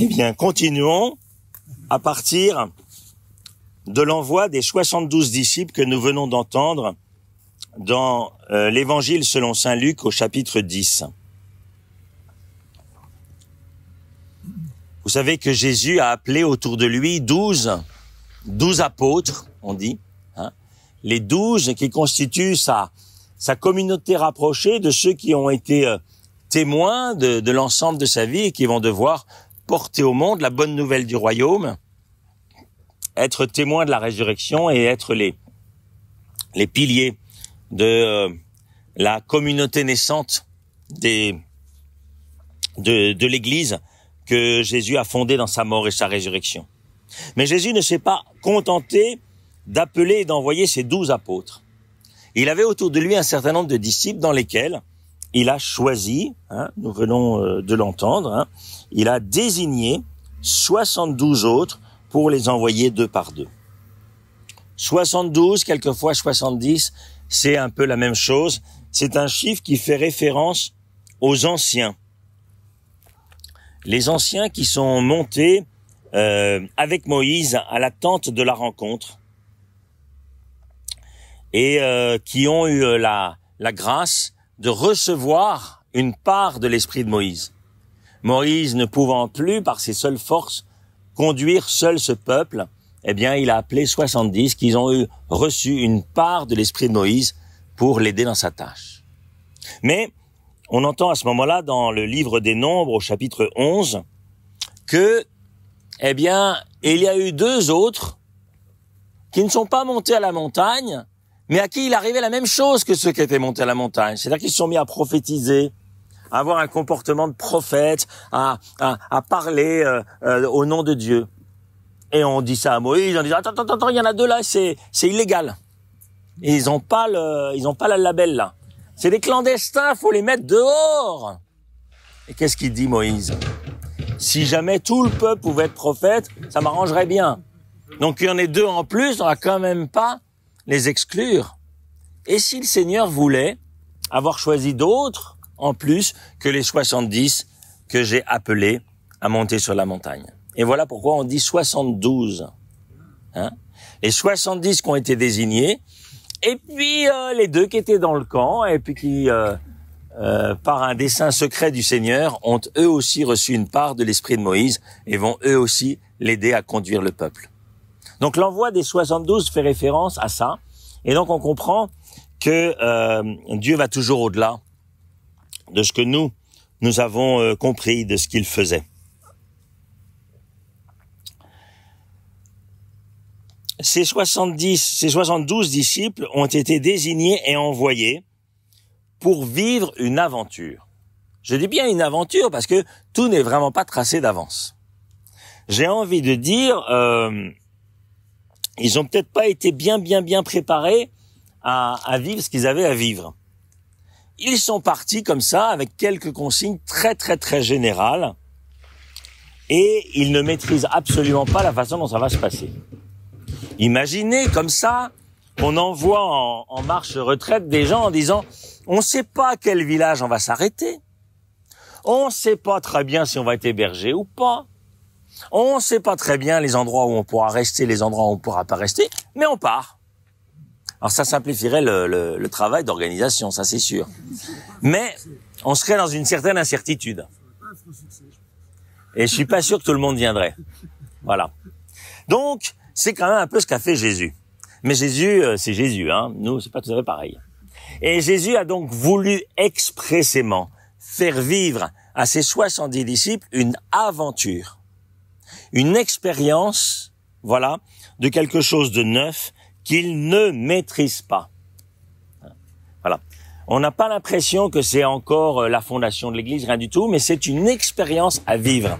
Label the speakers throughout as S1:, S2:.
S1: Eh bien, continuons à partir de l'envoi des 72 disciples que nous venons d'entendre dans euh, l'évangile selon Saint Luc au chapitre 10. Vous savez que Jésus a appelé autour de lui douze, douze apôtres, on dit, hein. les douze qui constituent sa, sa communauté rapprochée de ceux qui ont été euh, témoins de, de l'ensemble de sa vie et qui vont devoir porter au monde la bonne nouvelle du royaume, être témoin de la résurrection et être les, les piliers de euh, la communauté naissante des, de, de l'Église que Jésus a fondée dans sa mort et sa résurrection. Mais Jésus ne s'est pas contenté d'appeler et d'envoyer ses douze apôtres. Il avait autour de lui un certain nombre de disciples dans lesquels il a choisi, hein, nous venons euh, de l'entendre, hein, il a désigné 72 autres pour les envoyer deux par deux. 72, quelquefois 70, c'est un peu la même chose. C'est un chiffre qui fait référence aux anciens. Les anciens qui sont montés euh, avec Moïse à l'attente de la rencontre et euh, qui ont eu la grâce de recevoir une part de l'esprit de Moïse. Moïse ne pouvant plus, par ses seules forces, conduire seul ce peuple, eh bien, il a appelé 70 qui ont eu, reçu une part de l'esprit de Moïse pour l'aider dans sa tâche. Mais, on entend à ce moment-là, dans le livre des Nombres, au chapitre 11, que, eh bien, il y a eu deux autres qui ne sont pas montés à la montagne, mais à qui il arrivait la même chose que ceux qui étaient montés à la montagne. C'est-à-dire qu'ils se sont mis à prophétiser, avoir un comportement de prophète, à, à, à parler euh, euh, au nom de Dieu. Et on dit ça à Moïse, on dit attends, attends, attends, il y en a deux là, c'est, c'est illégal. ils ont pas le, ils ont pas la label là. C'est des clandestins, faut les mettre dehors. Et qu'est-ce qu'il dit Moïse Si jamais tout le peuple pouvait être prophète, ça m'arrangerait bien. Donc il y en a deux en plus, on va quand même pas les exclure. Et si le Seigneur voulait avoir choisi d'autres, en plus que les 70 que j'ai appelés à monter sur la montagne. Et voilà pourquoi on dit 72. Hein les 70 qui ont été désignés, et puis euh, les deux qui étaient dans le camp, et puis qui, euh, euh, par un dessein secret du Seigneur, ont eux aussi reçu une part de l'esprit de Moïse et vont eux aussi l'aider à conduire le peuple. Donc l'envoi des 72 fait référence à ça, et donc on comprend que Dieu va toujours au-delà de ce que nous, nous avons euh, compris de ce qu'il faisait. Ces, 70, ces 72 disciples ont été désignés et envoyés pour vivre une aventure. Je dis bien une aventure parce que tout n'est vraiment pas tracé d'avance. J'ai envie de dire, euh, ils ont peut-être pas été bien, bien, bien préparés à, à vivre ce qu'ils avaient à vivre. Ils sont partis comme ça avec quelques consignes très très très générales et ils ne maîtrisent absolument pas la façon dont ça va se passer. Imaginez comme ça on envoie en, marche retraite des gens en disant on ne sait pas à quel village on va s'arrêter. On ne sait pas très bien si on va être hébergé ou pas. On ne sait pas très bien les endroits où on pourra rester, les endroits où on pourra pas rester, mais on part. Alors ça simplifierait le, travail d'organisation, ça c'est sûr. Mais on serait dans une certaine incertitude. Et je suis pas sûr que tout le monde viendrait. Voilà. Donc, c'est quand même un peu ce qu'a fait Jésus. Mais Jésus, euh, c'est Jésus, hein. Nous, c'est pas tout à fait pareil. Et Jésus a donc voulu expressément faire vivre à ses 70 disciples une aventure, une expérience, voilà, de quelque chose de neuf qu'ils ne maîtrise pas. Voilà. On n'a pas l'impression que c'est encore euh, la fondation de l'Église, rien du tout, mais c'est une expérience à vivre.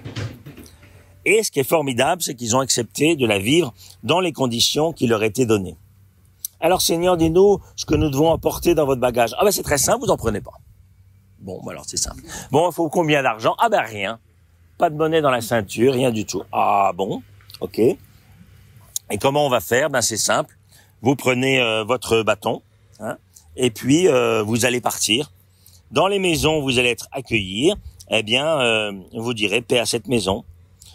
S1: Et ce qui est formidable, c'est qu'ils ont accepté de la vivre dans les conditions qui leur étaient données. Alors Seigneur, dis-nous ce que nous devons apporter dans votre bagage. Ah ben c'est très simple, vous n'en prenez pas. Bon, bah alors c'est simple. Bon, il faut combien d'argent Ah ben rien. Pas de monnaie dans la ceinture, rien du tout. Ah bon, ok. Et comment on va faire Ben c'est simple vous prenez euh, votre bâton, hein, et puis euh, vous allez partir. Dans les maisons, vous allez être accueilli. Eh bien, euh, vous direz paix à cette maison.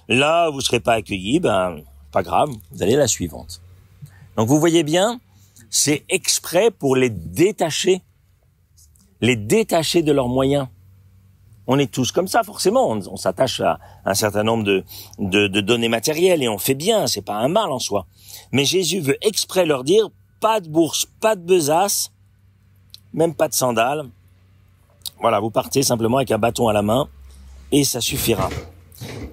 S1: Là, vous serez pas accueilli, ben pas grave, vous allez à la suivante. Donc vous voyez bien, c'est exprès pour les détacher, les détacher de leurs moyens. On est tous comme ça, forcément. On, s'attache à un certain nombre de, de données matérielles et on fait bien. C'est pas un mal en soi. Mais Jésus veut exprès leur dire pas de bourse, pas de besace, même pas de sandales. Voilà, vous partez simplement avec un bâton à la main et ça suffira.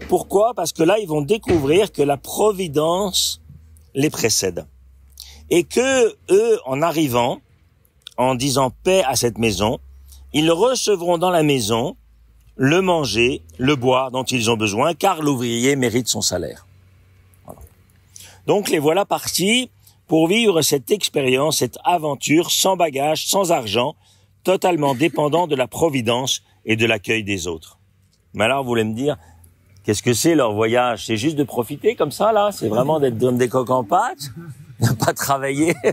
S1: Pourquoi Parce que là, ils vont découvrir que la providence les précède et que eux, en arrivant, en disant paix à cette maison, ils recevront dans la maison le manger, le boire dont ils ont besoin, car l'ouvrier mérite son salaire. Donc les voilà partis pour vivre cette expérience, cette aventure sans bagages, sans argent, totalement dépendant de la providence et de l'accueil des autres. Mais alors, vous voulez me dire, qu'est-ce que c'est leur voyage C'est juste de profiter comme ça, là C'est vraiment d'être dans des coques en pâte de pas travailler,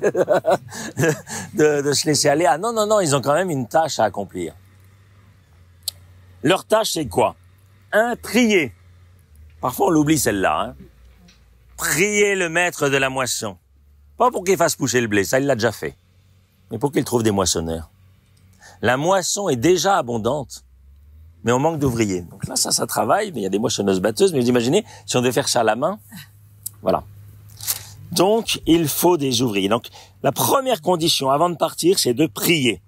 S1: de, de, se laisser aller. Ah non, non, non, ils ont quand même une tâche à accomplir. Leur tâche, c'est quoi Un, prier. Parfois, on l'oublie celle-là. prier hein. le maître de la moisson. Pas pour qu'il fasse pousser le blé, ça il l'a déjà fait, mais pour qu'il trouve des moissonneurs. La moisson est déjà abondante, mais on manque d'ouvriers. Donc là, ça, ça travaille, mais il y a des moissonneuses batteuses, mais vous imaginez, si on devait faire ça à la main, voilà. Donc, il faut des ouvriers. Donc, la première condition avant de partir, c'est de prier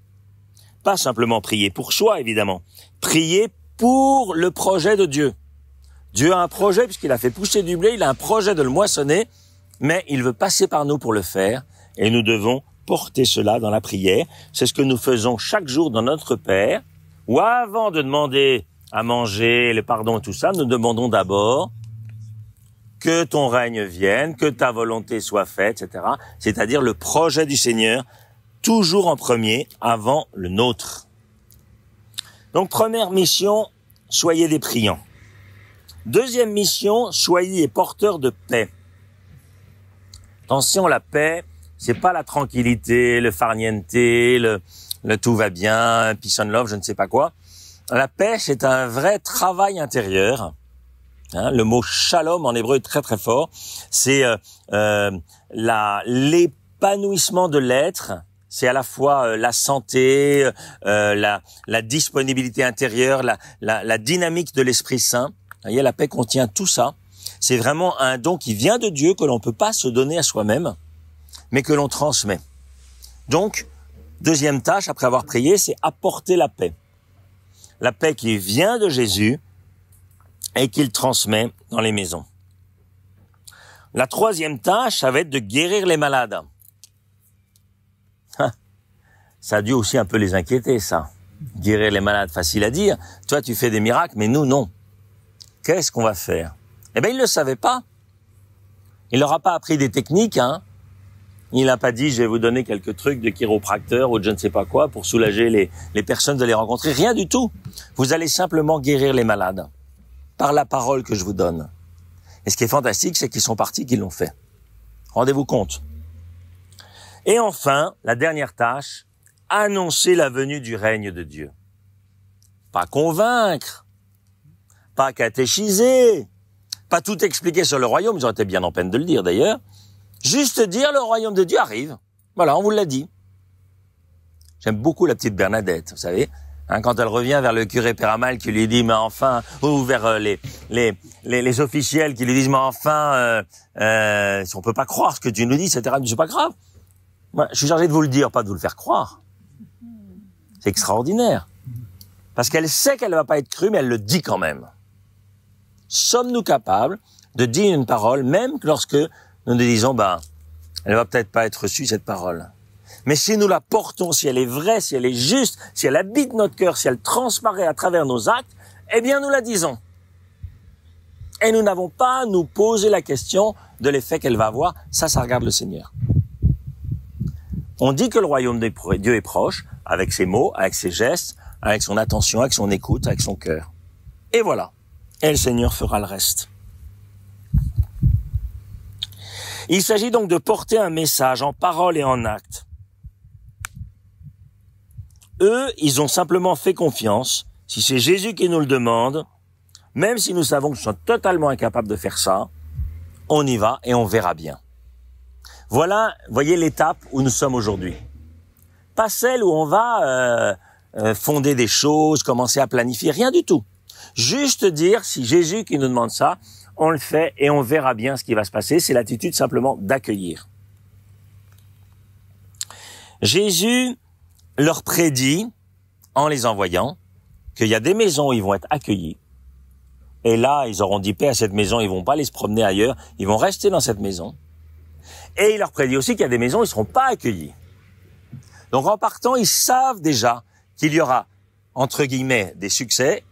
S1: pas simplement prier pour soi, évidemment. Prier pour le projet de Dieu. Dieu a un projet, puisqu'il a fait pousser du blé, il a un projet de le moissonner, mais il veut passer par nous pour le faire, et nous devons porter cela dans la prière. C'est ce que nous faisons chaque jour dans notre Père, ou avant de demander à manger, le pardon et tout ça, nous demandons d'abord que ton règne vienne, que ta volonté soit faite, etc. C'est-à-dire le projet du Seigneur toujours en premier avant le nôtre. Donc première mission, soyez des priants. Deuxième mission, soyez porteurs de paix. Attention, la paix, c'est pas la tranquillité, le farniente, le, le tout va bien, peace and love, je ne sais pas quoi. La paix, c'est un vrai travail intérieur. Hein, le mot shalom en hébreu est très très fort. C'est euh, euh l'épanouissement de l'être c'est à la fois euh, la santé, euh, la, disponibilité intérieure, la, la dynamique de l'Esprit Saint. Vous voyez, la paix contient tout ça. C'est vraiment un don qui vient de Dieu, que l'on ne peut pas se donner à soi-même, mais que l'on transmet. Donc, deuxième tâche, après avoir prié, c'est apporter la paix. La paix qui vient de Jésus et qu'il transmet dans les maisons. La troisième tâche, ça va être de guérir les malades ça a dû aussi un peu les inquiéter, ça. Guérir les malades, facile à dire. Toi, tu fais des miracles, mais nous, non. Qu'est-ce qu'on va faire Eh bien, il ne le savait pas. Il n'aura pas appris des techniques, hein. Il n'a pas dit, je vais vous donner quelques trucs de chiropracteur ou de je ne sais pas quoi pour soulager les, les personnes de les rencontrer. Rien du tout. Vous allez simplement guérir les malades par la parole que je vous donne. Et ce qui est fantastique, c'est qu'ils sont partis, qu'ils l'ont fait. Rendez-vous compte. Et enfin, la dernière tâche, annoncer la venue du règne de Dieu. Pas convaincre, pas catéchiser, pas tout expliquer sur le royaume, ils auraient été bien en peine de le dire d'ailleurs, juste dire le royaume de Dieu arrive. Voilà, on vous l'a dit. J'aime beaucoup la petite Bernadette, vous savez, hein, quand elle revient vers le curé Péramal qui lui dit mais enfin, ou vers euh, les, les, les, officiels qui lui disent mais enfin, euh, euh on peut pas croire ce que Dieu nous dit etc. c'est pas grave. Moi, je suis chargé de vous le dire, pas de vous le faire croire. C'est extraordinaire. Parce qu'elle sait qu'elle ne va pas être crue, mais elle le dit quand même. Sommes-nous capables de dire une parole, même lorsque nous nous disons, ben, elle va peut-être pas être reçue, cette parole. Mais si nous la portons, si elle est vraie, si elle est juste, si elle habite notre cœur, si elle transparaît à travers nos actes, eh bien, nous la disons. Et nous n'avons pas à nous poser la question de l'effet qu'elle va avoir. Ça, ça regarde le Seigneur. On dit que le royaume de Dieu est proche, avec ses mots, avec ses gestes, avec son attention, avec son écoute, avec son cœur. Et voilà. Et le Seigneur fera le reste. Il s'agit donc de porter un message en parole et en acte. Eux, ils ont simplement fait confiance. Si c'est Jésus qui nous le demande, même si nous savons que nous sommes totalement incapables de faire ça, on y va et on verra bien. Voilà, voyez l'étape où nous sommes aujourd'hui. Pas celle où on va euh, euh, fonder des choses, commencer à planifier, rien du tout. Juste dire, si Jésus qui nous demande ça, on le fait et on verra bien ce qui va se passer. C'est l'attitude simplement d'accueillir. Jésus leur prédit, en les envoyant, qu'il y a des maisons où ils vont être accueillis. Et là, ils auront dit paix à cette maison, ils vont pas aller se promener ailleurs, ils vont rester dans cette maison. Et il leur prédit aussi qu'il y a des maisons, ils ne seront pas accueillis. Donc en partant, ils savent déjà qu'il y aura, entre guillemets, des succès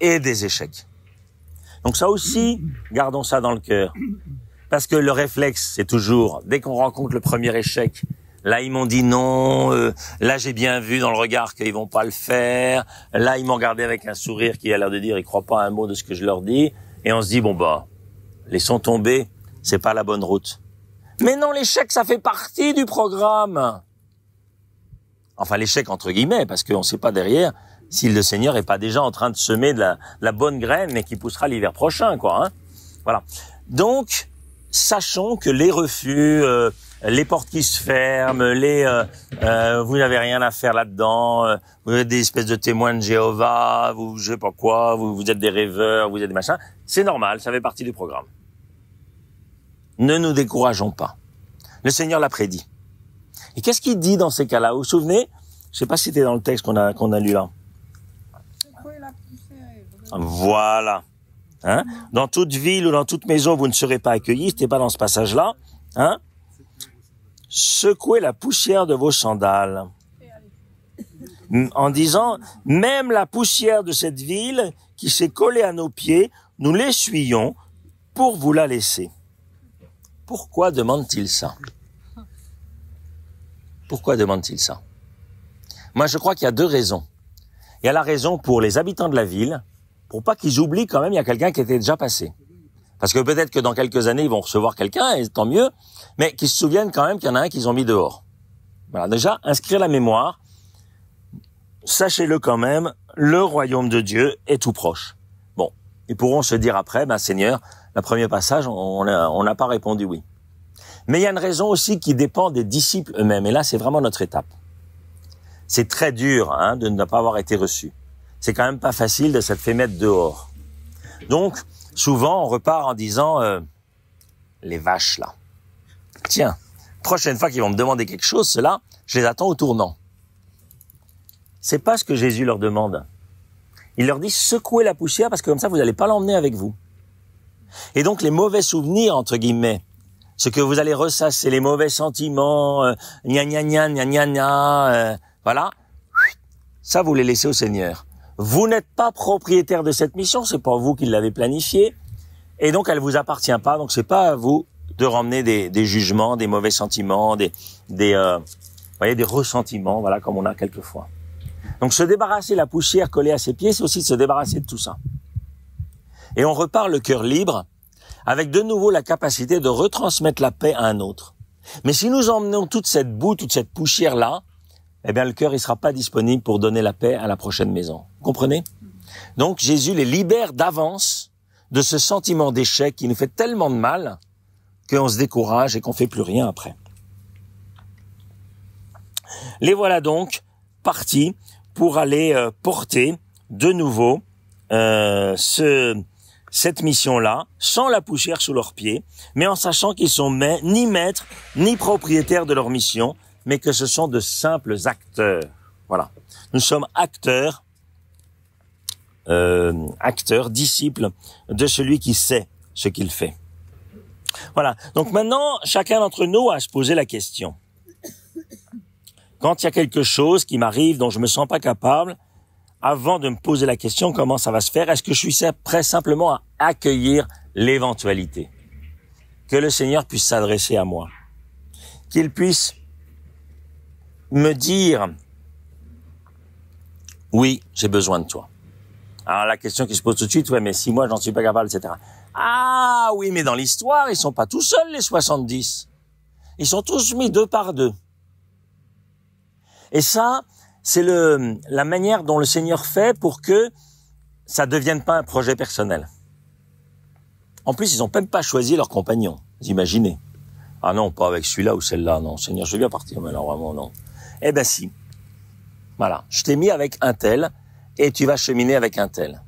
S1: et des échecs. Donc ça aussi, gardons ça dans le cœur. Parce que le réflexe, c'est toujours, dès qu'on rencontre le premier échec, là ils m'ont dit non, euh, là j'ai bien vu dans le regard qu'ils vont pas le faire, là ils m'ont regardé avec un sourire qui a l'air de dire ils croient pas un mot de ce que je leur dis, et on se dit bon bah, laissons tomber, c'est pas la bonne route. Mais non, l'échec, ça fait partie du programme. Enfin, l'échec entre guillemets, parce qu'on ne sait pas derrière si le Seigneur n'est pas déjà en train de semer de la, bonne graine, mais qui poussera l'hiver prochain, quoi. Hein. voilà. Donc, sachons que les refus, euh, les portes qui se ferment, les euh, euh, vous n'avez rien à faire là-dedans, vous êtes des espèces de témoins de Jéhovah, vous je sais pas quoi, vous êtes des rêveurs, vous êtes des machins, c'est normal, ça fait partie du programme ne nous décourageons pas. Le Seigneur l'a prédit. Et qu'est-ce qu'il dit dans ces cas-là Vous vous souvenez Je ne sais pas si c'était dans le texte qu'on a, qu'on a lu là. Voilà. Hein? dans toute ville ou dans toute maison, vous ne serez pas accueillis. n'était pas dans ce passage-là. Hein? Secouez la poussière de vos sandales. En disant, même la poussière de cette ville qui s'est collée à nos pieds, nous l'essuyons pour vous la laisser. Pourquoi demande-t-il ça Pourquoi demande-t-il ça Moi, je crois qu'il y a deux raisons. Il y a la raison pour les habitants de la ville, pour pas qu'ils oublient quand même, il y a quelqu'un qui était déjà passé. Parce que peut-être que dans quelques années, ils vont recevoir quelqu'un, et tant mieux, mais qu'ils se souviennent quand même qu'il y en a un qu'ils ont mis dehors. Voilà, déjà, inscrire la mémoire, sachez-le quand même, le royaume de Dieu est tout proche. Bon, ils pourront se dire après, ben Seigneur, le premier passage, on n'a pas répondu oui. Mais il y a une raison aussi qui dépend des disciples eux-mêmes. Et là, c'est vraiment notre étape. C'est très dur hein, de ne pas avoir été reçu. C'est quand même pas facile de se fait mettre dehors. Donc, souvent, on repart en disant euh, les vaches là. Tiens, prochaine fois qu'ils vont me demander quelque chose, cela, je les attends au tournant. C'est pas ce que Jésus leur demande. Il leur dit secouez la poussière parce que comme ça, vous n'allez pas l'emmener avec vous. Et donc les mauvais souvenirs, entre guillemets, ce que vous allez ressasser, les mauvais sentiments, euh, gna gna gna gna euh, voilà, ça vous les laissez au Seigneur. Vous n'êtes pas propriétaire de cette mission, c'est pas vous qui l'avez planifiée, et donc elle vous appartient pas, donc c'est pas à vous de ramener des, jugements, des mauvais sentiments, des, des, euh, voyez, des ressentiments, voilà, comme on a quelquefois. Donc se débarrasser la poussière collée à ses pieds, c'est aussi se débarrasser de tout ça. Et on repart le cœur libre, avec de nouveau la capacité de retransmettre la paix à un autre. Mais si nous emmenons toute cette boue, toute cette poussière-là, eh bien le cœur ne sera pas disponible pour donner la paix à la prochaine maison. Vous comprenez Donc Jésus les libère d'avance de ce sentiment d'échec qui nous fait tellement de mal qu'on se décourage et qu'on fait plus rien après. Les voilà donc partis pour aller euh, porter de nouveau euh, ce, cette mission-là sans la poussière sous leurs pieds, mais en sachant qu'ils sont ni maîtres ni propriétaires de leur mission, mais que ce sont de simples acteurs. Voilà. Nous sommes acteurs, euh, acteurs, disciples de celui qui sait ce qu'il fait. Voilà. Donc maintenant, chacun d'entre nous a à se poser la question. Quand il y a quelque chose qui m'arrive dont je me sens pas capable, avant de me poser la question comment ça va se faire, est-ce que je suis prêt simplement à accueillir l'éventualité Que le Seigneur puisse s'adresser à moi, qu'il puisse me dire, oui, j'ai besoin de toi. Alors la question qui se pose tout de suite, ouais, mais si moi j'en suis pas capable, etc. Ah oui, mais dans l'histoire, ils sont pas tous seuls les 70. Ils sont tous mis deux par deux. Et ça, c'est le, la manière dont le Seigneur fait pour que ça devienne pas un projet personnel. En plus, ils ont même pas choisi leur compagnon. Vous imaginez. Ah non, pas avec celui-là ou celle-là, non. Seigneur, je veux bien partir, mais alors vraiment, non. Eh ben si. Voilà. Je t'ai mis avec un tel et tu vas cheminer avec un tel.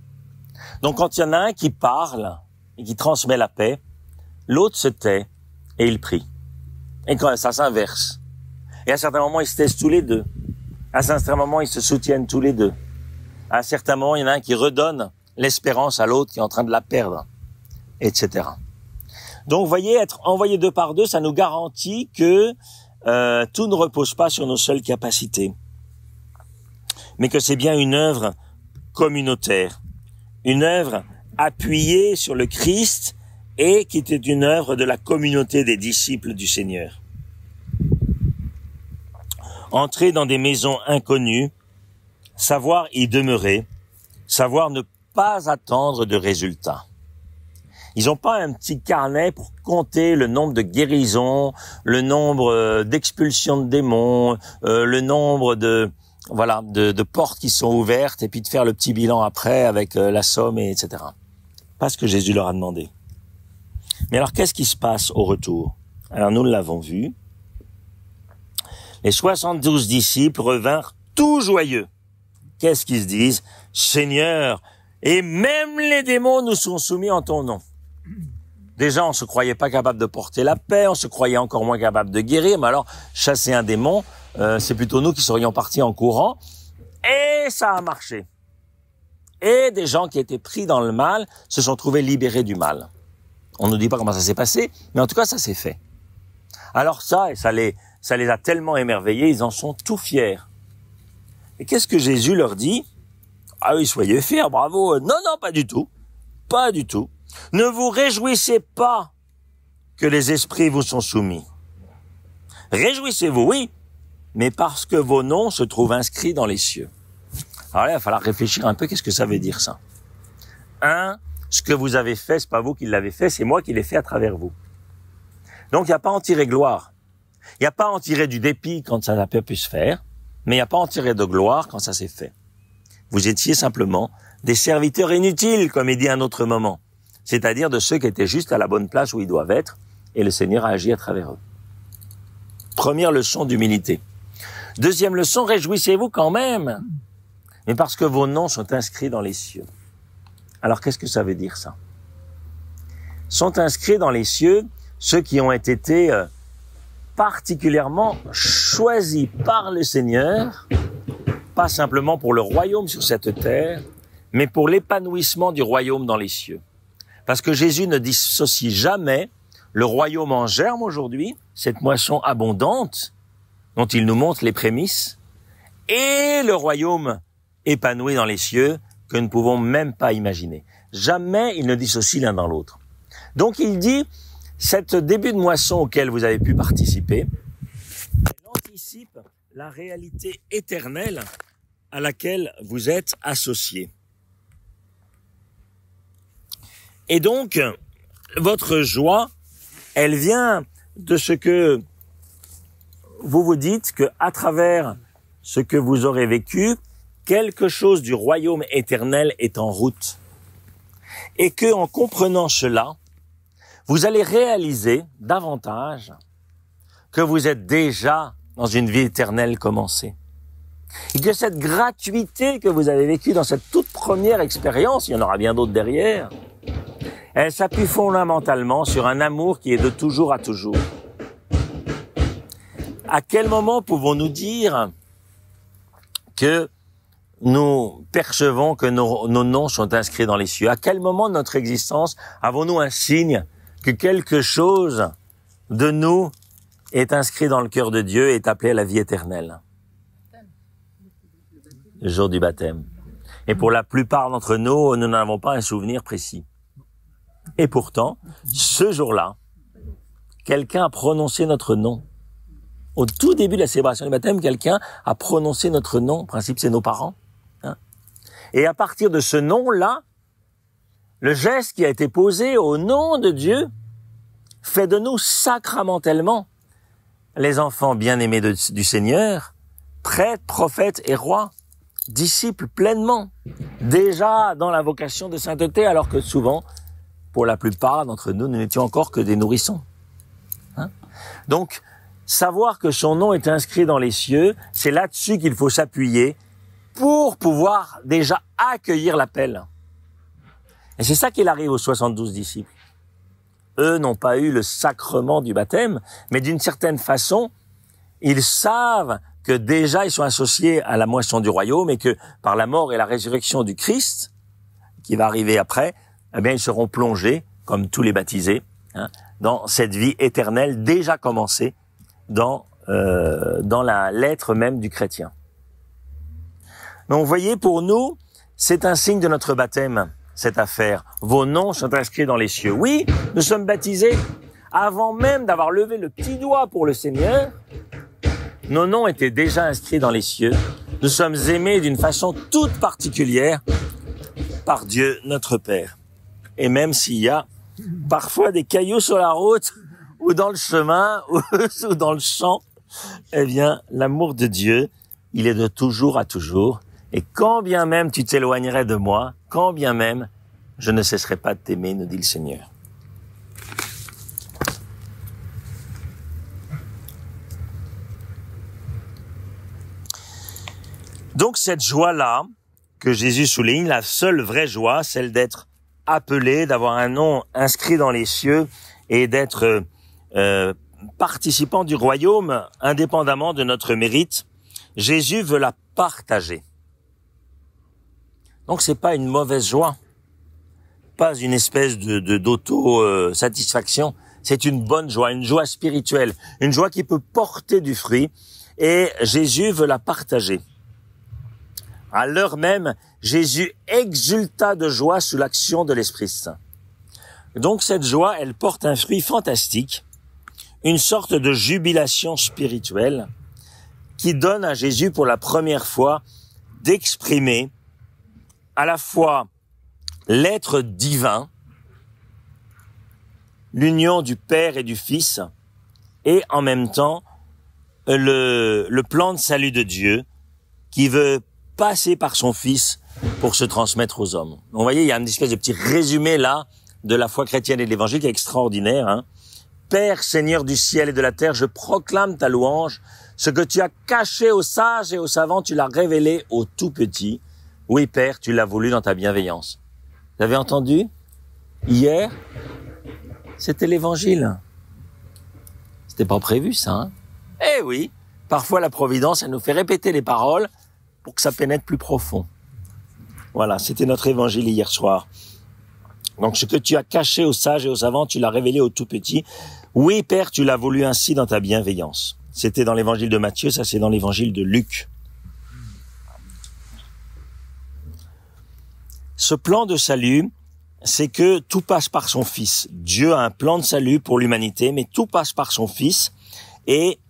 S1: Donc quand il y en a un qui parle et qui transmet la paix, l'autre se tait et il prie. Et quand ça s'inverse. Et à certains moments, ils se taisent tous les deux. À un certain moment, ils se soutiennent tous les deux. À un certain il y en a un qui redonne l'espérance à l'autre qui est en train de la perdre, etc. Donc, vous voyez, être envoyé deux par deux, ça nous garantit que euh, tout ne repose pas sur nos seules capacités, mais que c'est bien une œuvre communautaire, une œuvre appuyée sur le Christ et qui était une œuvre de la communauté des disciples du Seigneur entrer dans des maisons inconnues, savoir y demeurer, savoir ne pas attendre de résultats. Ils n'ont pas un petit carnet pour compter le nombre de guérisons, le nombre euh, d'expulsions de démons, euh, le nombre de voilà de, portes qui sont ouvertes et puis de faire le petit bilan après avec euh, la somme et etc. Pas ce que Jésus leur a demandé. Mais alors qu'est-ce qui se passe au retour Alors nous l'avons vu, les 72 disciples revinrent tout joyeux. Qu'est-ce qu'ils se disent Seigneur, et même les démons nous sont soumis en ton nom. Des gens, on se croyait pas capable de porter la paix, on se croyait encore moins capable de guérir, mais alors chasser un démon, euh, c'est plutôt nous qui serions partis en courant. Et ça a marché. Et des gens qui étaient pris dans le mal se sont trouvés libérés du mal. On ne dit pas comment ça s'est passé, mais en tout cas, ça s'est fait. Alors ça, et ça les, ça les a tellement émerveillés, ils en sont tout fiers. Et qu'est-ce que Jésus leur dit Ah oui, soyez fiers, bravo. Non, non, pas du tout. Pas du tout. Ne vous réjouissez pas que les esprits vous sont soumis. Réjouissez-vous, oui, mais parce que vos noms se trouvent inscrits dans les cieux. Alors là, il va falloir réfléchir un peu, qu'est-ce que ça veut dire ça Un, ce que vous avez fait, c'est pas vous qui l'avez fait, c'est moi qui l'ai fait à travers vous. Donc il n'y a pas en tirer gloire. Il n'y a pas en tirer du dépit quand ça n'a pas pu se faire, mais il n'y a pas en tirer de gloire quand ça s'est fait. Vous étiez simplement des serviteurs inutiles, comme il dit à un autre moment, c'est-à-dire de ceux qui étaient juste à la bonne place où ils doivent être, et le Seigneur a agi à travers eux. Première leçon d'humilité. Deuxième leçon, réjouissez-vous quand même, mais parce que vos noms sont inscrits dans les cieux. Alors qu'est-ce que ça veut dire ça Sont inscrits dans les cieux ceux qui ont été euh, particulièrement choisi par le Seigneur, pas simplement pour le royaume sur cette terre, mais pour l'épanouissement du royaume dans les cieux. Parce que Jésus ne dissocie jamais le royaume en germe aujourd'hui, cette moisson abondante dont il nous montre les prémices, et le royaume épanoui dans les cieux que nous ne pouvons même pas imaginer. Jamais il ne dissocie l'un dans l'autre. Donc il dit, cette début de moisson auquel vous avez pu participer, anticipe la réalité éternelle à laquelle vous êtes associé. Et donc, votre joie, elle vient de ce que vous vous dites que à travers ce que vous aurez vécu, quelque chose du royaume éternel est en route. Et que, en comprenant cela, vous allez réaliser davantage que vous êtes déjà dans une vie éternelle commencée. Et que cette gratuité que vous avez vécue dans cette toute première expérience, il y en aura bien d'autres derrière, elle s'appuie fondamentalement sur un amour qui est de toujours à toujours. À quel moment pouvons-nous dire que nous percevons que nos, nos, noms sont inscrits dans les cieux À quel moment de notre existence avons-nous un signe que quelque chose de nous est inscrit dans le cœur de Dieu et est appelé à la vie éternelle. Le jour du baptême. Et pour la plupart d'entre nous, nous n'avons pas un souvenir précis. Et pourtant, ce jour-là, quelqu'un a prononcé notre nom. Au tout début de la célébration du baptême, quelqu'un a prononcé notre nom. En principe, c'est nos parents. Hein. Et à partir de ce nom-là, le geste qui a été posé au nom de Dieu fait de nous sacramentellement les enfants bien-aimés du Seigneur, prêtres, prophètes et rois, disciples pleinement, déjà dans la vocation de sainteté, alors que souvent, pour la plupart d'entre nous, nous n'étions encore que des nourrissons. Hein Donc, savoir que son nom est inscrit dans les cieux, c'est là-dessus qu'il faut s'appuyer pour pouvoir déjà accueillir l'appel. Et c'est ça qu'il arrive aux 72 disciples. Eux n'ont pas eu le sacrement du baptême, mais d'une certaine façon, ils savent que déjà ils sont associés à la moisson du royaume et que par la mort et la résurrection du Christ, qui va arriver après, eh bien ils seront plongés, comme tous les baptisés, hein, dans cette vie éternelle déjà commencée dans, euh, dans la lettre même du chrétien. Donc vous voyez, pour nous, c'est un signe de notre baptême cette affaire. Vos noms sont inscrits dans les cieux. Oui, nous sommes baptisés avant même d'avoir levé le petit doigt pour le Seigneur. Nos noms étaient déjà inscrits dans les cieux. Nous sommes aimés d'une façon toute particulière par Dieu notre Père. Et même s'il y a parfois des cailloux sur la route ou dans le chemin ou dans le champ, eh bien, l'amour de Dieu, il est de toujours à toujours. Et quand bien même tu t'éloignerais de moi, quand bien même je ne cesserai pas de t'aimer, nous dit le Seigneur. Donc cette joie-là, que Jésus souligne, la seule vraie joie, celle d'être appelé, d'avoir un nom inscrit dans les cieux et d'être euh, participant du royaume indépendamment de notre mérite, Jésus veut la partager. Donc c'est pas une mauvaise joie, pas une espèce de d'auto euh, satisfaction. C'est une bonne joie, une joie spirituelle, une joie qui peut porter du fruit. Et Jésus veut la partager. À l'heure même, Jésus exulta de joie sous l'action de l'Esprit Saint. Donc cette joie, elle porte un fruit fantastique, une sorte de jubilation spirituelle qui donne à Jésus pour la première fois d'exprimer à la fois l'être divin, l'union du Père et du Fils, et en même temps le, plan de salut de Dieu qui veut passer par son Fils pour se transmettre aux hommes. vous voyez, il y a une espèce de petit résumé là de la foi chrétienne et de l'Évangile qui est extraordinaire. Hein. Père, Seigneur du ciel et de la terre, je proclame ta louange. Ce que tu as caché aux sages et aux savants, tu l'as révélé aux tout petits. Oui, Père, tu l'as voulu dans ta bienveillance. Vous entendu Hier, c'était l'évangile. C'était pas prévu, ça. Hein. eh oui, parfois la providence, elle nous fait répéter les paroles pour que ça pénètre plus profond. Voilà, c'était notre évangile hier soir. Donc ce que tu as caché aux sages et aux savants, tu l'as révélé aux tout petits. Oui, Père, tu l'as voulu ainsi dans ta bienveillance. C'était dans l'évangile de Matthieu, ça c'est dans l'évangile de Luc. Ce plan de salut, c'est que tout passe par son Fils. Dieu a un plan de salut pour l'humanité, mais tout passe par son Fils et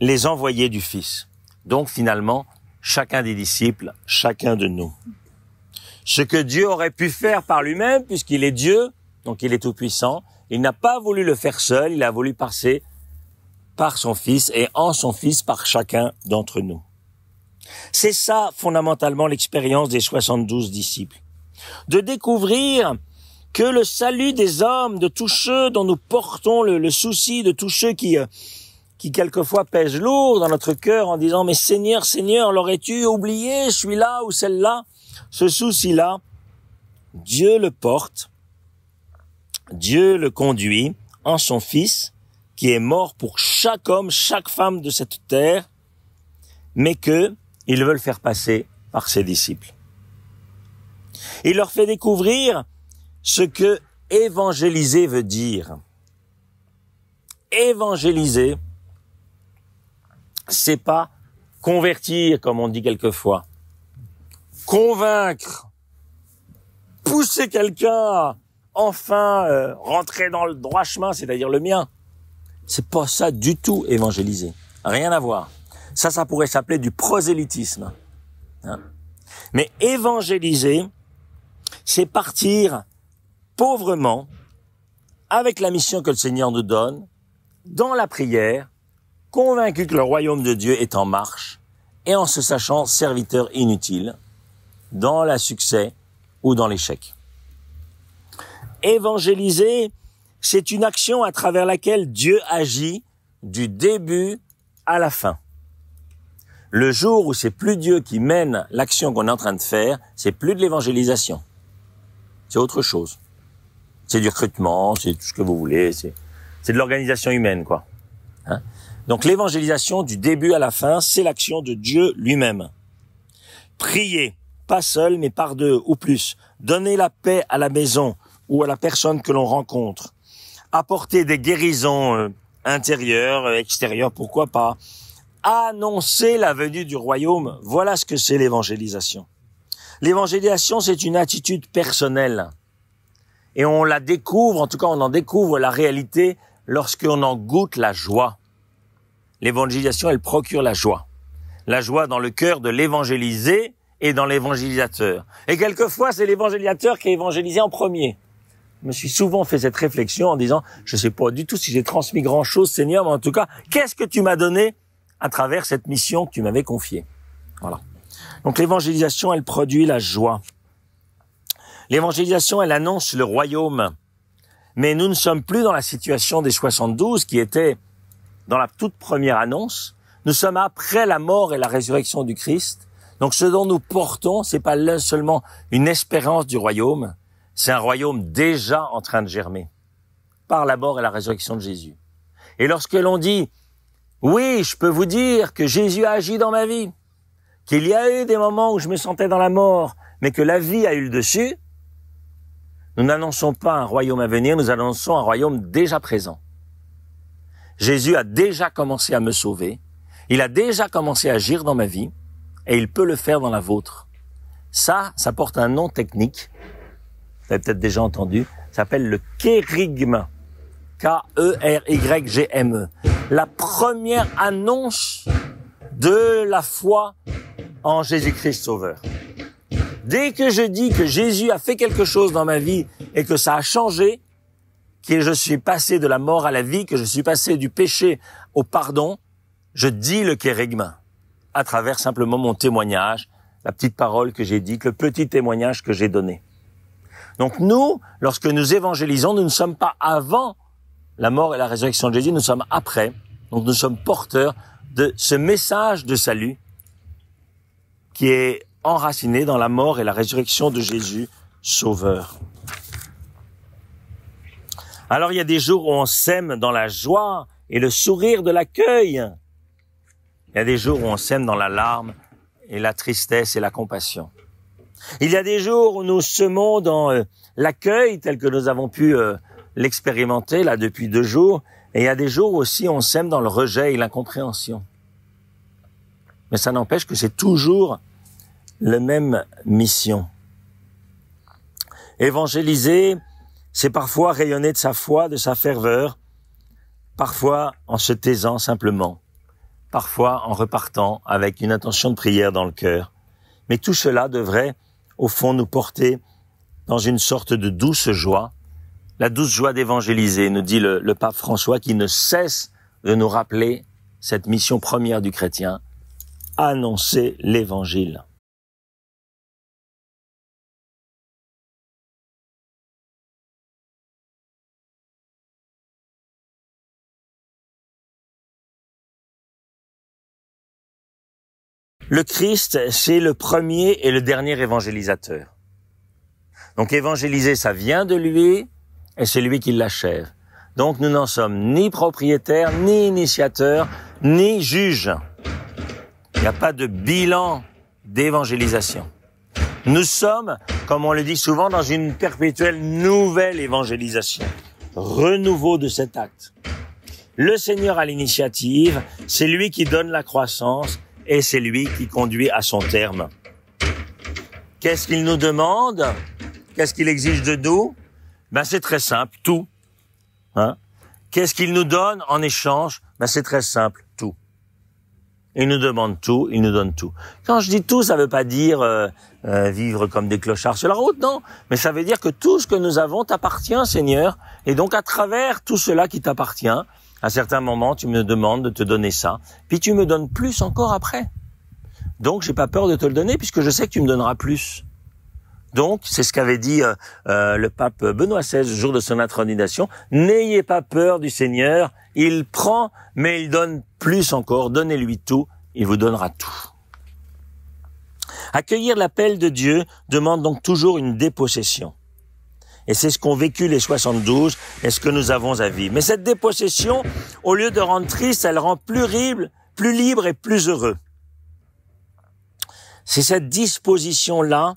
S1: les envoyés du Fils. Donc finalement, chacun des disciples, chacun de nous. Ce que Dieu aurait pu faire par lui-même, puisqu'il est Dieu, donc il est tout-puissant, il n'a pas voulu le faire seul, il a voulu passer par son Fils et en son Fils par chacun d'entre nous. C'est ça fondamentalement l'expérience des 72 disciples de découvrir que le salut des hommes, de tous ceux dont nous portons le, souci, de tous ceux qui, euh, qui quelquefois pèsent lourd dans notre cœur en disant, mais Seigneur, Seigneur, l'aurais-tu oublié celui-là ou celle-là, ce souci-là, Dieu le porte, Dieu le conduit en son Fils, qui est mort pour chaque homme, chaque femme de cette terre, mais que ils veulent faire passer par ses disciples. Il leur fait découvrir ce que évangéliser veut dire. Évangéliser, c'est pas convertir, comme on dit quelquefois. Convaincre, pousser quelqu'un, enfin euh, rentrer dans le droit chemin, c'est-à-dire le mien. C'est pas ça du tout évangéliser. Rien à voir. Ça, ça pourrait s'appeler du prosélytisme. Hein. Mais évangéliser, c'est partir pauvrement avec la mission que le Seigneur nous donne, dans la prière, convaincu que le royaume de Dieu est en marche et en se sachant serviteur inutile dans la succès ou dans l'échec. Évangéliser, c'est une action à travers laquelle Dieu agit du début à la fin. Le jour où c'est plus Dieu qui mène l'action qu'on est en train de faire, c'est plus de l'évangélisation c'est autre chose. C'est du recrutement, c'est tout ce que vous voulez, c'est c'est de l'organisation humaine, quoi. Hein? Donc l'évangélisation du début à la fin, c'est l'action de Dieu lui-même. Prier, pas seul, mais par deux ou plus. Donner la paix à la maison ou à la personne que l'on rencontre. Apporter des guérisons euh, intérieures, euh, extérieures, pourquoi pas. Annoncez la venue du royaume. Voilà ce que c'est l'évangélisation. L'évangélisation, c'est une attitude personnelle. Et on la découvre, en tout cas on en découvre la réalité lorsqu'on en goûte la joie. L'évangélisation, elle procure la joie. La joie dans le cœur de l'évangélisé et dans l'évangélisateur. Et quelquefois, c'est l'évangélisateur qui est évangélisé en premier. Je me suis souvent fait cette réflexion en disant, je sais pas du tout si j'ai transmis grand-chose, Seigneur, mais en tout cas, qu'est-ce que tu m'as donné à travers cette mission que tu m'avais confiée Voilà. Donc l'évangélisation, elle produit la joie. L'évangélisation, elle annonce le royaume. Mais nous ne sommes plus dans la situation des 72 qui était dans la toute première annonce. Nous sommes après la mort et la résurrection du Christ. Donc ce dont nous portons, c'est pas seulement une espérance du royaume, c'est un royaume déjà en train de germer par la mort et la résurrection de Jésus. Et lorsque l'on dit oui, je peux vous dire que Jésus a agi dans ma vie, qu'il y a eu des moments où je me sentais dans la mort, mais que la vie a eu le dessus, nous n'annonçons pas un royaume à venir, nous annonçons un royaume déjà présent. Jésus a déjà commencé à me sauver, il a déjà commencé à agir dans ma vie, et il peut le faire dans la vôtre. Ça, ça porte un nom technique, vous avez peut-être déjà entendu, ça s'appelle le kérigme. K-E-R-Y-G-M-E. E e. La première annonce de la foi en Jésus-Christ Sauveur. Dès que je dis que Jésus a fait quelque chose dans ma vie et que ça a changé, que je suis passé de la mort à la vie, que je suis passé du péché au pardon, je dis le kérigma à travers simplement mon témoignage, la petite parole que j'ai dite, le petit témoignage que j'ai donné. Donc nous, lorsque nous évangélisons, nous ne sommes pas avant la mort et la résurrection de Jésus, nous sommes après. Donc nous sommes porteurs de ce message de salut qui est enraciné dans la mort et la résurrection de Jésus, Sauveur. Alors il y a des jours où on sème dans la joie et le sourire de l'accueil. Il y a des jours où on sème dans la larme et la tristesse et la compassion. Il y a des jours où nous semons dans euh, l'accueil tel que nous avons pu euh, l'expérimenter là depuis deux jours et il y a des jours aussi, on sème dans le rejet et l'incompréhension. Mais ça n'empêche que c'est toujours la même mission. Évangéliser, c'est parfois rayonner de sa foi, de sa ferveur, parfois en se taisant simplement, parfois en repartant avec une intention de prière dans le cœur. Mais tout cela devrait, au fond, nous porter dans une sorte de douce joie, la douce joie d'évangéliser, nous dit le, pape François, qui ne cesse de nous rappeler cette mission première du chrétien, annoncer l'évangile. Le Christ, c'est le premier et le dernier évangélisateur. Donc évangéliser, ça vient de lui, et c'est lui qui l'achève. Donc nous n'en sommes ni propriétaires, ni initiateurs, ni juges. Il n'y a pas de bilan d'évangélisation. Nous sommes, comme on le dit souvent, dans une perpétuelle nouvelle évangélisation, renouveau de cet acte. Le Seigneur a l'initiative, c'est lui qui donne la croissance et c'est lui qui conduit à son terme. Qu'est-ce qu'il nous demande Qu'est-ce qu'il exige de nous ben c'est très simple, tout. Hein Qu'est-ce qu'il nous donne en échange Ben c'est très simple, tout. Il nous demande tout, il nous donne tout. Quand je dis tout, ça ne veut pas dire euh, euh, vivre comme des clochards sur la route, non. Mais ça veut dire que tout ce que nous avons t'appartient, Seigneur. Et donc à travers tout cela qui t'appartient, à certains moments, tu me demandes de te donner ça, puis tu me donnes plus encore après. Donc j'ai pas peur de te le donner puisque je sais que tu me donneras plus. Donc, c'est ce qu'avait dit euh, euh, le pape Benoît XVI, le jour de son intronisation, n'ayez pas peur du Seigneur, il prend, mais il donne plus encore, donnez-lui tout, il vous donnera tout. Accueillir l'appel de Dieu demande donc toujours une dépossession. Et c'est ce qu'ont vécu les 72 et ce que nous avons à vivre. Mais cette dépossession, au lieu de rendre triste, elle rend plus libre, plus libre et plus heureux. C'est cette disposition-là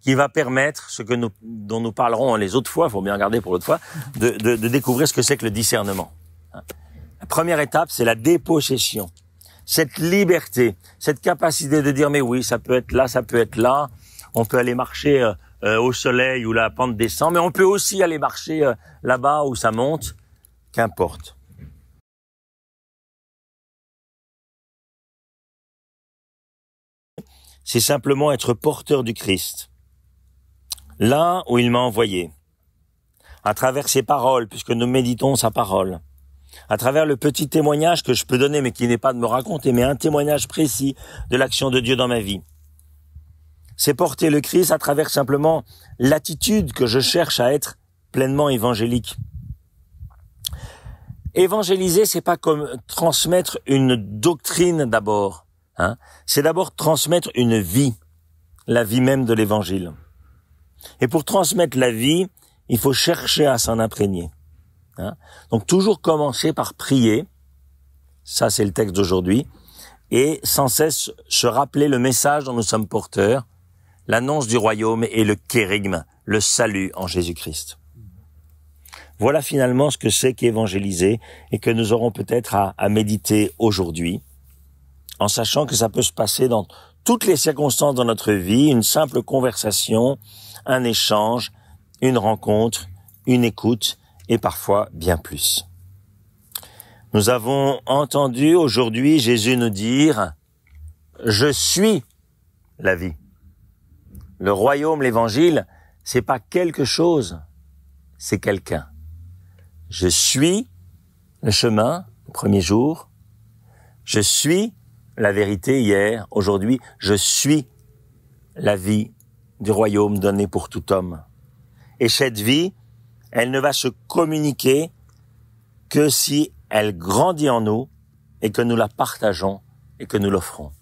S1: qui va permettre ce que nous, dont nous parlerons les autres fois, il faut bien regarder pour l'autre fois, de, de, de découvrir ce que c'est que le discernement. La première étape, c'est la dépossession. Cette liberté, cette capacité de dire mais oui, ça peut être là, ça peut être là, on peut aller marcher euh, euh, au soleil où la pente descend, mais on peut aussi aller marcher euh, là-bas où ça monte, qu'importe. C'est simplement être porteur du Christ là où il m'a envoyé, à travers ses paroles, puisque nous méditons sa parole, à travers le petit témoignage que je peux donner, mais qui n'est pas de me raconter, mais un témoignage précis de l'action de Dieu dans ma vie. C'est porter le Christ à travers simplement l'attitude que je cherche à être pleinement évangélique. Évangéliser, c'est pas comme transmettre une doctrine d'abord. Hein c'est d'abord transmettre une vie, la vie même de l'Évangile. Et pour transmettre la vie, il faut chercher à s'en imprégner. Hein. Donc toujours commencer par prier, ça c'est le texte d'aujourd'hui, et sans cesse se rappeler le message dont nous sommes porteurs, l'annonce du royaume et le kérigme, le salut en Jésus-Christ. Voilà finalement ce que c'est qu'évangéliser et que nous aurons peut-être à méditer aujourd'hui, en sachant que ça peut se passer dans toutes les circonstances de notre vie, une simple conversation, un échange, une rencontre, une écoute et parfois bien plus. Nous avons entendu aujourd'hui Jésus nous dire, je suis la vie. Le royaume, l'évangile, c'est pas quelque chose, c'est quelqu'un. Je suis le chemin, le premier jour. Je suis la vérité hier, aujourd'hui. Je suis la vie du royaume donné pour tout homme. Et cette vie, elle ne va se communiquer que si elle grandit en nous et que nous la partageons et que nous l'offrons.